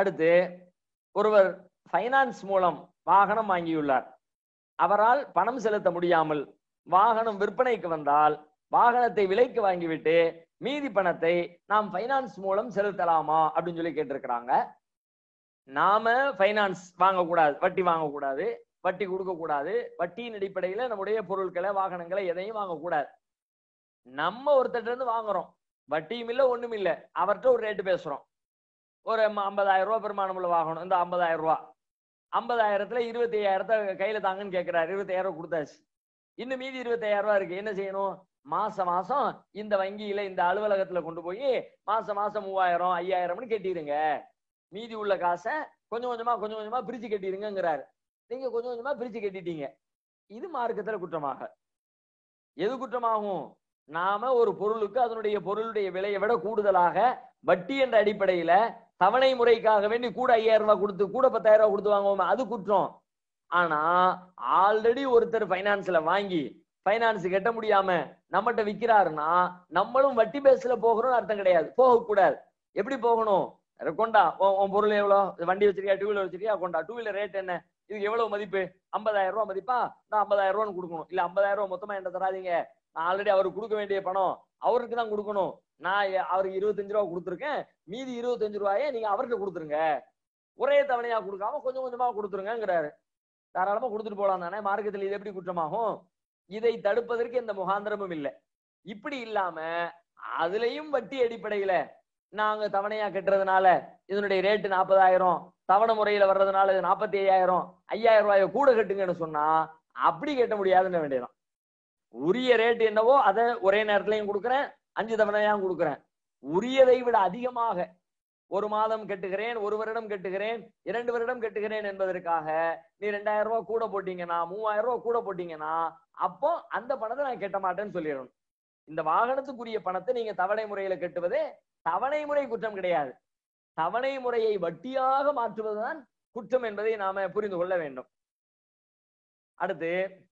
அடுத்து ஒருவர் ஃபைனான்ஸ் மூலம் வாகனம் வாங்கியுள்ளார் அவரால் பணம் செலுத்த முடியாமல் வாகனம் விற்பனைக்கு வந்தால் வாகனத்தை விலைக்கு வாங்கிவிட்டு மீதி பணத்தை நாம் ஃபைனான்ஸ் மூலம் செலுத்தலாமா அப்படின்னு சொல்லி கேட்டிருக்கிறாங்க நாம ஃபைனான்ஸ் வாங்கக்கூடாது வட்டி வாங்கக்கூடாது வட்டி கொடுக்கக்கூடாது வட்டியின் அடிப்படையில நம்முடைய பொருட்களை வாகனங்களை எதையும் வாங்கக்கூடாது நம்ம ஒருத்தர் இருந்து வாங்குறோம் வட்டியும் இல்லை ஒண்ணும் இல்லை அவர்கிட்ட ஒரு ரேட்டு பேசுறோம் ஒரு ஐம்பதாயிரம் ரூபா உள்ள வாகனம் இந்த ஐம்பதாயிரம் ரூபா ஐம்பதாயிரத்துல இருபத்தி ஐயாயிரத்தை கையில தாங்கன்னு கேட்கிறாரு ரூபா கொடுத்தாச்சு இன்னும் மீதி இருபத்தாயிரம் ரூபா இருக்கு என்ன செய்யணும் மாச மாசம் இந்த வங்கியில இந்த அலுவலகத்துல கொண்டு போய் மாச மாசம் மூவாயிரம் ஐயாயிரம்னு கட்டிடுங்க மீதி உள்ள காசை கொஞ்சம் கொஞ்சமா கொஞ்சம் கொஞ்சமா பிரிச்சு கட்டிடுங்கிறாரு நீங்க கொஞ்சம் கொஞ்சமா பிரிச்சு கட்டிட்டீங்க இது மார்க்கத்துல குற்றமாக எது குற்றமாகும் நாம ஒரு பொருளுக்கு அதனுடைய பொருளுடைய விலையை விட கூடுதலாக வட்டி என்ற அடிப்படையில தவணை முறைக்காக வேண்டி கூட ஐயாயிரம் ரூபாய் கொடுத்து கூட பத்தாயிரம் ரூபாய் கொடுத்து வாங்குவோம் அது குற்றம் ஆனா ஆல்ரெடி ஒருத்தர் பைனான்ஸ்ல வாங்கி பைனான்ஸ் கட்ட முடியாம நம்மகிட்ட விக்கிறாருன்னா நம்மளும் வட்டி பேஸ்ல போகிறோம்னு அர்த்தம் கிடையாது போக கூடாது எப்படி போகணும் கொண்டா உன் பொருள் எவ்வளவு வண்டி வச்சிருக்கியா டூ வீலர் வச்சிருக்கியா கொண்டா டூ வீலர் ரேட் என்ன இதுக்கு எவ்வளவு மதிப்பு ஐம்பதாயிரம் ரூபாய் மதிப்பா நான் ஐம்பதாயிரம் ரூபான்னு கொடுக்கணும் இல்ல ஐம்பதாயிரம் ரூபாய் மொத்தமா என்ன தராதிங்க நான் ஆல்ரெடி அவருக்கு கொடுக்க வேண்டிய பணம் அவருக்கு தான் கொடுக்கணும் நான் அவருக்கு இருபத்தஞ்சு ரூபா கொடுத்துருக்கேன் மீதி இருபத்தஞ்சு ரூபாயை நீங்க அவர்கிட்ட கொடுத்துருங்க ஒரே தவணையா கொடுக்காம கொஞ்சம் கொஞ்சமா கொடுத்துருங்கிறாரு தாராளமா கொடுத்துட்டு போலாம் தானே மார்க்கத்தில் இது எப்படி குற்றமாகும் இதை தடுப்பதற்கு எந்த முகாந்திரமும் இல்லை இப்படி இல்லாம அதுலயும் வட்டி அடிப்படையில நாங்க தவணையா கட்டுறதுனால இதனுடைய ரேட்டு நாற்பதாயிரம் தவணை முறையில வர்றதுனால இது நாற்பத்தி ஐயாயிரம் ஐயாயிரம் ரூபாய கூட கட்டுங்கன்னு சொன்னா அப்படி கட்ட முடியாதுன்னு வேண்டியதான் உரிய ரேட் என்னவோ அதை ஒரே நேரத்துலையும் கொடுக்குறேன் அஞ்சு தவணையாக கொடுக்குறேன் உரியதை விட அதிகமாக ஒரு மாதம் கட்டுகிறேன் ஒரு வருடம் கட்டுகிறேன் இரண்டு வருடம் கட்டுகிறேன் என்பதற்காக நீ ரெண்டாயிரம் ரூபா கூட போட்டீங்கன்னா மூவாயிரம் ரூபா கூட போட்டீங்கன்னா அப்போ அந்த பணத்தை நான் கெட்ட மாட்டேன்னு சொல்லிடணும் இந்த வாகனத்துக்குரிய பணத்தை நீங்க தவணை முறையில கெட்டுவது தவணை முறை குற்றம் கிடையாது தவணை முறையை வட்டியாக மாற்றுவதுதான் குற்றம் என்பதை நாம புரிந்து கொள்ள வேண்டும் அடுத்து